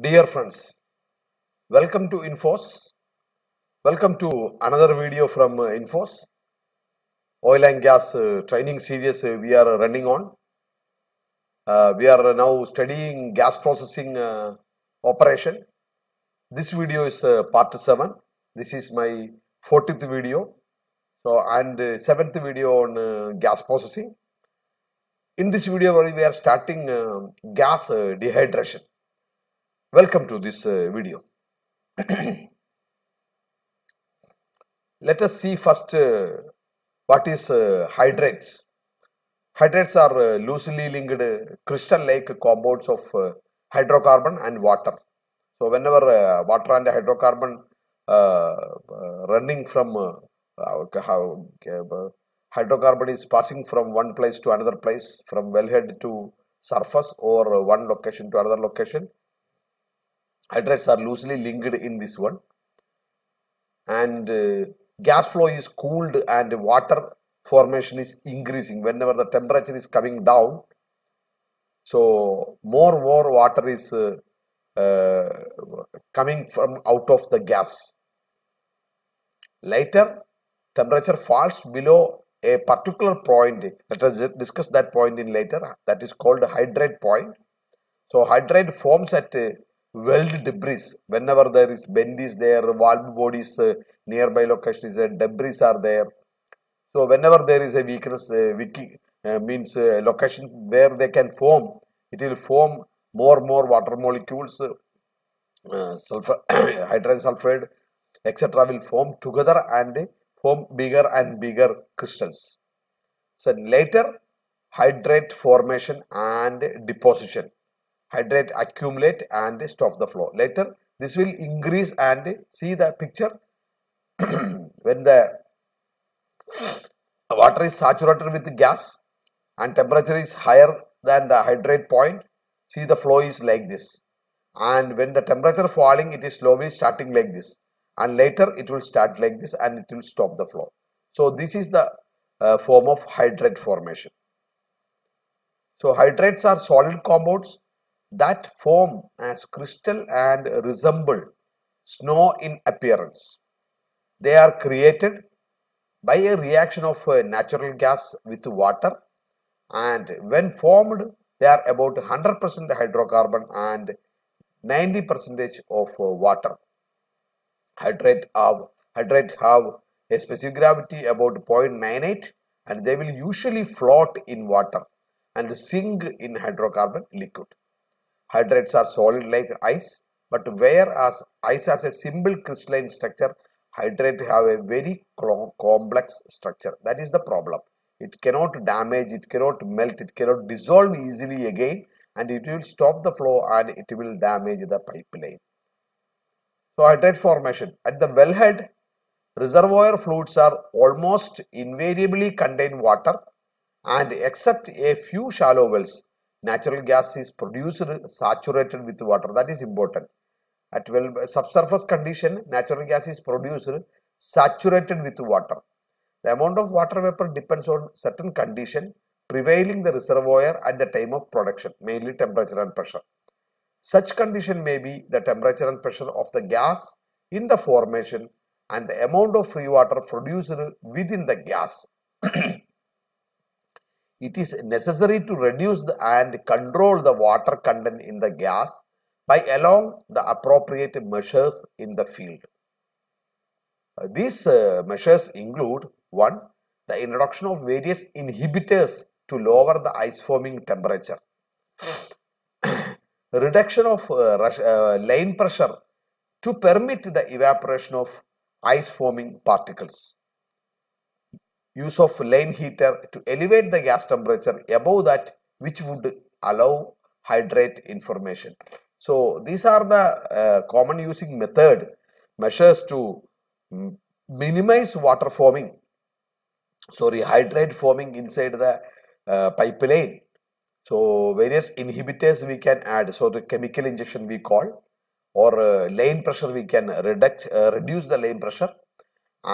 Dear friends, welcome to Infos. Welcome to another video from uh, Infos. Oil and gas uh, training series uh, we are running on. Uh, we are now studying gas processing uh, operation. This video is uh, part 7. This is my 40th video. So, and 7th video on gas processing. In this video, we are starting gas dehydration Welcome to this uh, video. Let us see first uh, what is uh, hydrates. Hydrates are uh, loosely linked uh, crystal-like compounds of uh, hydrocarbon and water. So whenever water and hydrocarbon running from hydrocarbon is passing from one place to another place, from wellhead to surface or one location to another location, hydrates are loosely linked in this one and uh, gas flow is cooled and water formation is increasing whenever the temperature is coming down so more more water is uh, uh, coming from out of the gas later temperature falls below a particular point let us discuss that point in later that is called hydrate point so hydrate forms at uh, weld debris whenever there is bend is there valve bodies uh, nearby location is there uh, debris are there so whenever there is a weakness uh, wiki, uh, means uh, location where they can form it will form more more water molecules uh, sulfur hydrogen sulfide etc will form together and form bigger and bigger crystals so later hydrate formation and deposition hydrate accumulate and stop the flow. Later this will increase and see the picture when the water is saturated with gas and temperature is higher than the hydrate point see the flow is like this and when the temperature falling it is slowly starting like this and later it will start like this and it will stop the flow. So this is the uh, form of hydrate formation. So hydrates are solid compounds that form as crystal and resemble snow in appearance. They are created by a reaction of natural gas with water and when formed they are about 100% hydrocarbon and 90% of water. Hydrate have, hydrate have a specific gravity about 0.98 and they will usually float in water and sink in hydrocarbon liquid. Hydrates are solid like ice, but whereas ice has a simple crystalline structure, hydrate have a very complex structure. That is the problem. It cannot damage, it cannot melt, it cannot dissolve easily again and it will stop the flow and it will damage the pipeline. So hydrate formation. At the wellhead, reservoir fluids are almost invariably contain water and except a few shallow wells, natural gas is produced saturated with water that is important at well subsurface condition natural gas is produced saturated with water the amount of water vapor depends on certain condition prevailing the reservoir at the time of production mainly temperature and pressure such condition may be the temperature and pressure of the gas in the formation and the amount of free water produced within the gas it is necessary to reduce the, and control the water content in the gas by along the appropriate measures in the field. Uh, these uh, measures include 1. The introduction of various inhibitors to lower the ice forming temperature. Reduction of uh, rush, uh, line pressure to permit the evaporation of ice forming particles use of lane heater to elevate the gas temperature above that which would allow hydrate information. So these are the uh, common using method measures to minimize water forming, sorry hydrate forming inside the uh, pipeline. So various inhibitors we can add, so the chemical injection we call or uh, lane pressure we can reduce, uh, reduce the lane pressure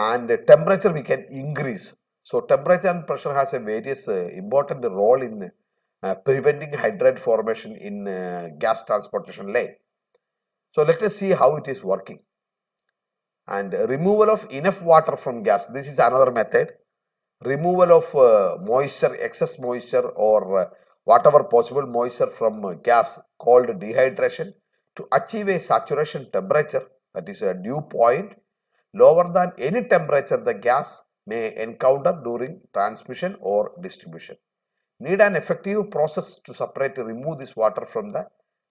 and temperature we can increase so temperature and pressure has a various uh, important role in uh, preventing hydrate formation in uh, gas transportation line. So let us see how it is working. And removal of enough water from gas, this is another method. Removal of moisture, excess moisture or whatever possible moisture from gas called dehydration to achieve a saturation temperature that is a dew point lower than any temperature the gas may encounter during transmission or distribution. Need an effective process to separate remove this water from the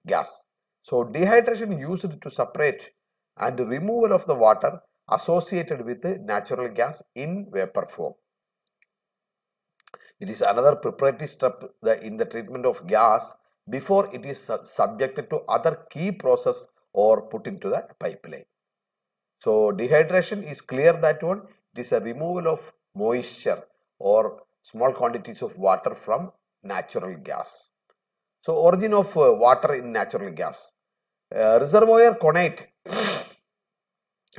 gas. So dehydration used to separate and removal of the water associated with natural gas in vapor form. It is another preparatory step in the treatment of gas before it is subjected to other key process or put into the pipeline. So dehydration is clear that one it is a removal of moisture or small quantities of water from natural gas. So, origin of uh, water in natural gas. Uh, reservoir connate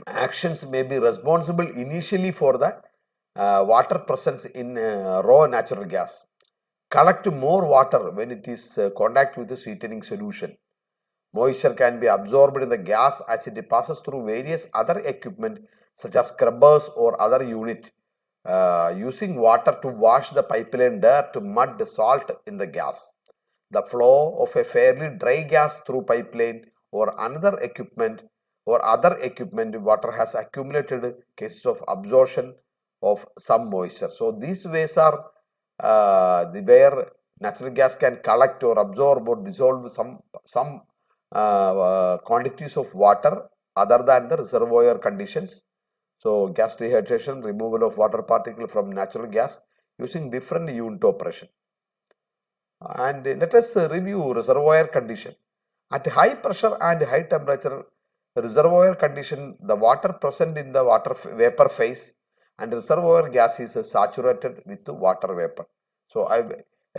actions may be responsible initially for the uh, water presence in uh, raw natural gas. Collect more water when it is uh, contact with the sweetening solution. Moisture can be absorbed in the gas as it passes through various other equipment such as scrubbers or other unit uh, using water to wash the pipeline dirt, mud, salt in the gas. The flow of a fairly dry gas through pipeline or another equipment or other equipment water has accumulated cases of absorption of some moisture. So these ways are uh, where natural gas can collect or absorb or dissolve some, some uh, uh, quantities of water other than the reservoir conditions. So gas dehydration, removal of water particle from natural gas using different unit operation. And let us review reservoir condition. At high pressure and high temperature, reservoir condition, the water present in the water vapor phase and reservoir gas is saturated with water vapor. So I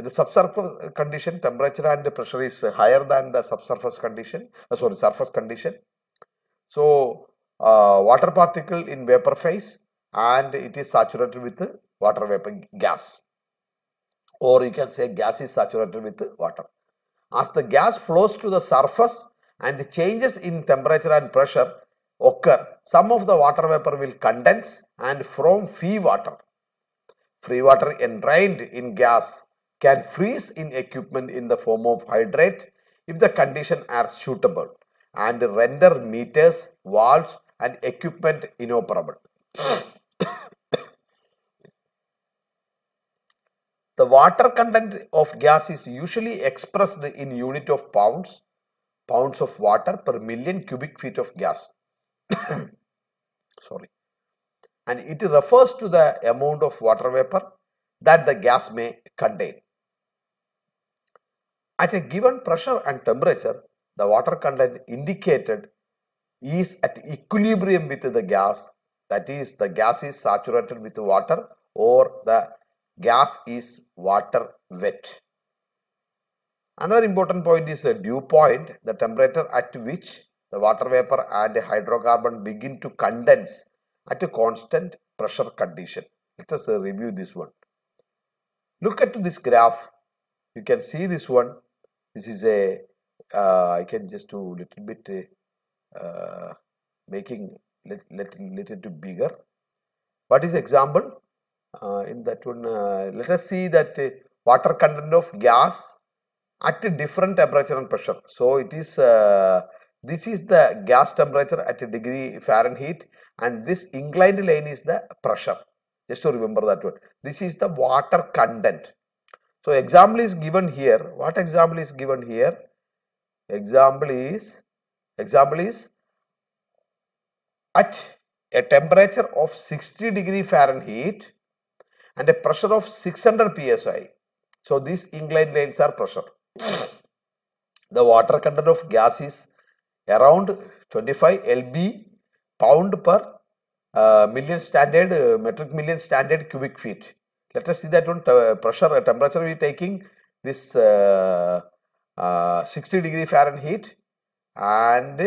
the subsurface condition, temperature and pressure is higher than the subsurface condition, uh, sorry, surface condition. So, uh, water particle in vapor phase and it is saturated with water vapor gas or you can say gas is saturated with water. As the gas flows to the surface and changes in temperature and pressure occur, some of the water vapor will condense and form free water. Free water entrained in gas can freeze in equipment in the form of hydrate if the conditions are suitable and render meters, valves and equipment inoperable. the water content of gas is usually expressed in unit of pounds, pounds of water per million cubic feet of gas. Sorry. And it refers to the amount of water vapor that the gas may contain. At a given pressure and temperature, the water content indicated is at equilibrium with the gas. That is, the gas is saturated with water or the gas is water wet. Another important point is the dew point, the temperature at which the water vapor and hydrocarbon begin to condense at a constant pressure condition. Let us uh, review this one. Look at this graph. You can see this one this is a uh, I can just do little bit uh, making little, little, little bit bigger what is example uh, in that one uh, let us see that uh, water content of gas at a different temperature and pressure so it is uh, this is the gas temperature at a degree Fahrenheit and this inclined line is the pressure just to remember that one this is the water content so, example is given here. What example is given here? Example is, example is at a temperature of 60 degree Fahrenheit and a pressure of 600 psi. So, these inclined lines are pressure. The water content of gas is around 25 lb pound per uh, million standard uh, metric million standard cubic feet let us see that one uh, pressure uh, temperature we taking this uh, uh, 60 degree Fahrenheit and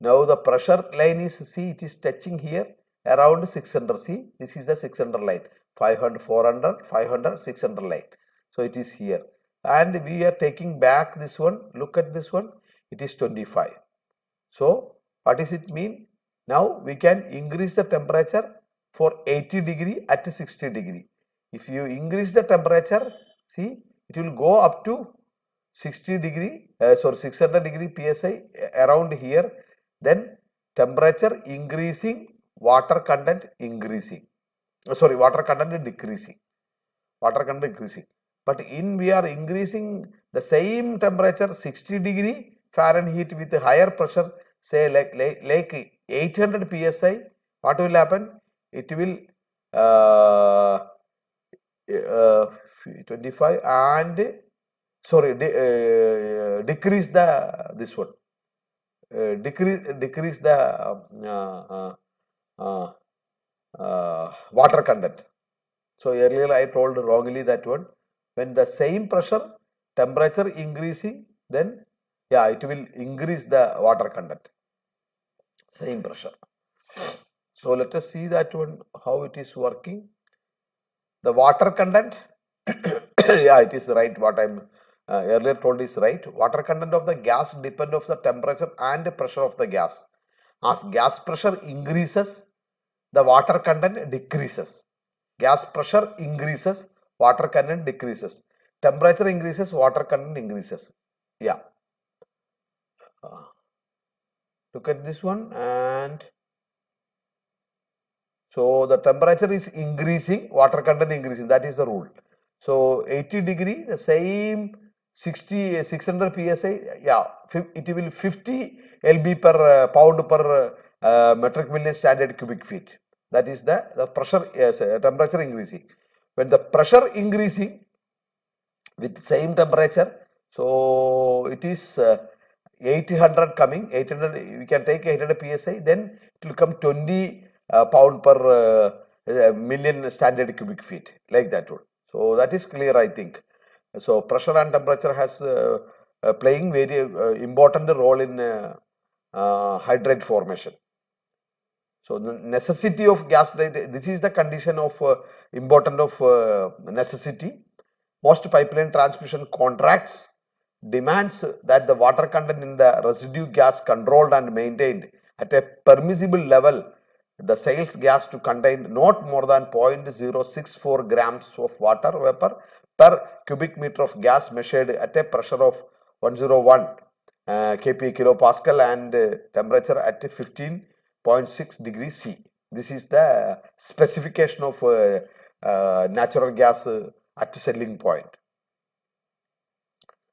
now the pressure line is see it is touching here around 600 C. this is the 600 line 500 400 500 600 line so it is here and we are taking back this one look at this one it is 25 so what does it mean now we can increase the temperature for 80 degree at 60 degree if you increase the temperature, see it will go up to 60 degree, uh, sorry 600 degree psi around here. Then temperature increasing, water content increasing. Uh, sorry, water content decreasing. Water content decreasing. But in we are increasing the same temperature 60 degree Fahrenheit with higher pressure say like, like, like 800 psi what will happen it will uh, uh, 25 and sorry de uh, decrease the this one uh, decrease decrease the um, uh, uh, water content so earlier i told wrongly that one when the same pressure temperature increasing then yeah it will increase the water content same pressure so let us see that one how it is working the water content yeah it is right what i'm uh, earlier told is right water content of the gas depend of the temperature and pressure of the gas as gas pressure increases the water content decreases gas pressure increases water content decreases temperature increases water content increases yeah uh, look at this one and so the temperature is increasing, water content increasing, that is the rule. So 80 degree, the same 60, eh, 600 psi, yeah, it will 50 lb per uh, pound per uh, metric million standard cubic feet. That is the, the pressure, yes, temperature increasing. When the pressure increasing with same temperature, so it is uh, 800 coming, 800, we can take 800 psi, then it will come 20 uh, pound per uh, uh, million standard cubic feet like that would. So that is clear I think. So pressure and temperature has playing very important role in hydrate formation. So the necessity of gas light, this is the condition of uh, important of uh, necessity. Most pipeline transmission contracts demands that the water content in the residue gas controlled and maintained at a permissible level the sales gas to contain not more than 0.064 grams of water vapor per cubic meter of gas measured at a pressure of 101 uh, kPa kilopascal and uh, temperature at 15.6 degrees C. This is the specification of uh, uh natural gas uh, at selling point.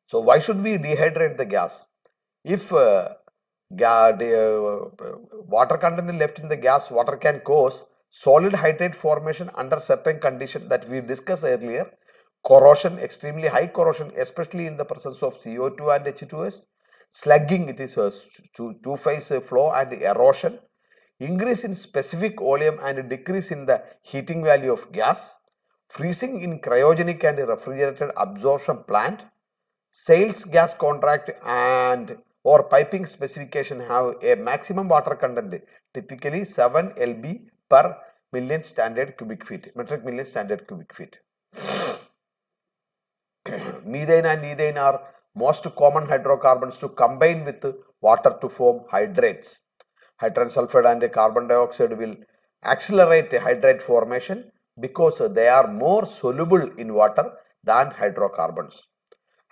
So, why should we dehydrate the gas? If uh, uh, water content left in the gas water can cause solid hydrate formation under certain condition that we discussed earlier corrosion extremely high corrosion especially in the presence of CO2 and H2S slugging it is a two phase flow and erosion increase in specific oleum and decrease in the heating value of gas freezing in cryogenic and refrigerated absorption plant sales gas contract and or piping specification have a maximum water content typically 7 lb per million standard cubic feet metric million standard cubic feet methane and ethane are most common hydrocarbons to combine with water to form hydrates hydrogen sulfide and carbon dioxide will accelerate hydrate formation because they are more soluble in water than hydrocarbons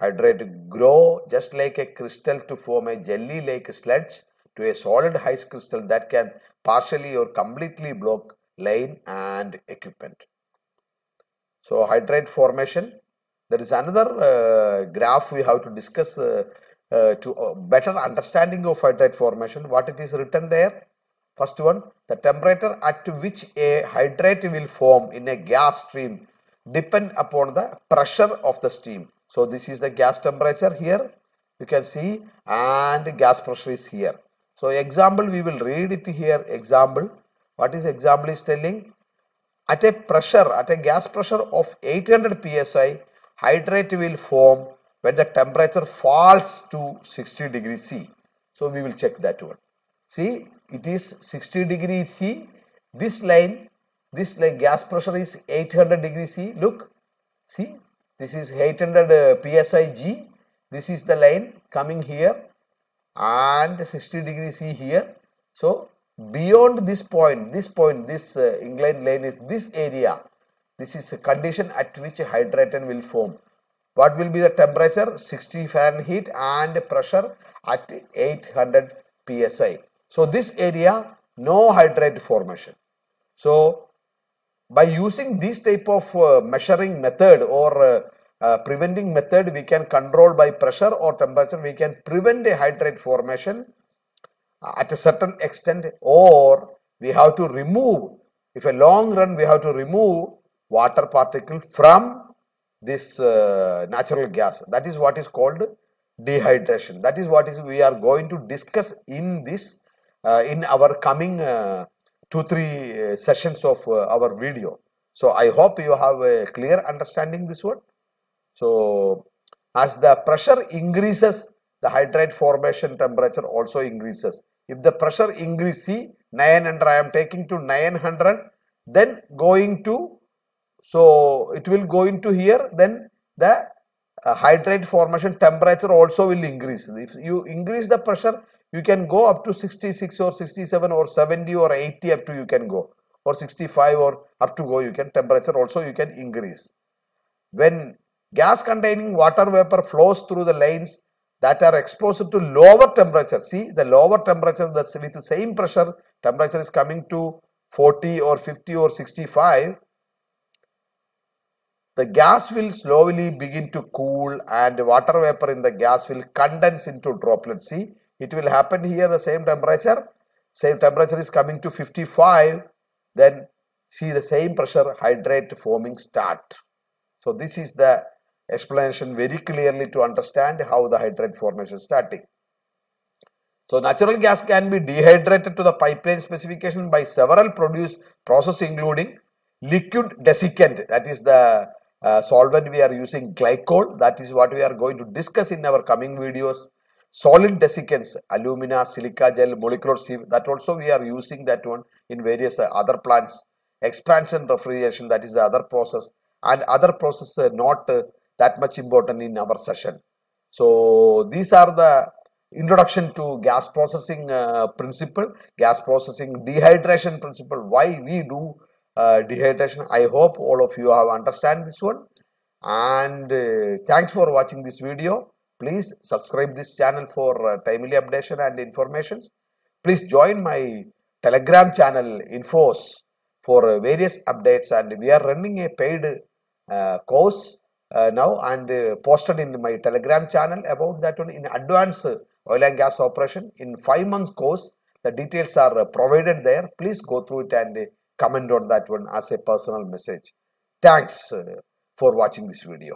Hydrate grow just like a crystal to form a jelly-like sludge to a solid ice crystal that can partially or completely block lane and equipment. So hydrate formation, there is another uh, graph we have to discuss uh, uh, to uh, better understanding of hydrate formation. What it is written there? First one, the temperature at which a hydrate will form in a gas stream depend upon the pressure of the steam. So this is the gas temperature here you can see and gas pressure is here. So example we will read it here example what is example is telling at a pressure at a gas pressure of 800 psi hydrate will form when the temperature falls to 60 degree C. So we will check that one. See it is 60 degree C this line this line gas pressure is 800 degree C look see this is 800 uh, psi G. This is the line coming here and 60 degree C here. So, beyond this point, this point, this uh, inclined line is this area. This is a condition at which hydrogen will form. What will be the temperature? 60 Fahrenheit and pressure at 800 psi. So, this area no hydrate formation. So, by using this type of uh, measuring method or uh, uh, preventing method we can control by pressure or temperature we can prevent a hydrate formation at a certain extent or we have to remove if a long run we have to remove water particle from this uh, natural gas that is what is called dehydration that is what is we are going to discuss in this uh, in our coming uh, two, three uh, sessions of uh, our video. So I hope you have a clear understanding this one, So as the pressure increases, the hydrate formation temperature also increases. If the pressure increases 900, I am taking to 900, then going to, so it will go into here, then the uh, hydrate formation temperature also will increase. If you increase the pressure, you can go up to 66 or 67 or 70 or 80 up to you can go or 65 or up to go you can temperature also you can increase. When gas containing water vapor flows through the lines that are exposed to lower temperature, see the lower temperature that's with the same pressure temperature is coming to 40 or 50 or 65 the gas will slowly begin to cool and water vapor in the gas will condense into droplets. See, it will happen here the same temperature same temperature is coming to 55 then see the same pressure hydrate forming start so this is the explanation very clearly to understand how the hydrate formation is starting so natural gas can be dehydrated to the pipeline specification by several produce process including liquid desiccant that is the uh, solvent we are using glycol that is what we are going to discuss in our coming videos solid desiccants, alumina, silica gel, molecular sieve, that also we are using that one in various uh, other plants. Expansion refrigeration, that is the other process and other process uh, not uh, that much important in our session. So, these are the introduction to gas processing uh, principle, gas processing dehydration principle, why we do uh, dehydration. I hope all of you have understand this one and uh, thanks for watching this video. Please subscribe this channel for uh, timely updation and informations. Please join my Telegram channel Infos for uh, various updates and we are running a paid uh, course uh, now and uh, posted in my telegram channel about that one in advanced uh, oil and gas operation in five months course the details are provided there please go through it and comment on that one as a personal message thanks for watching this video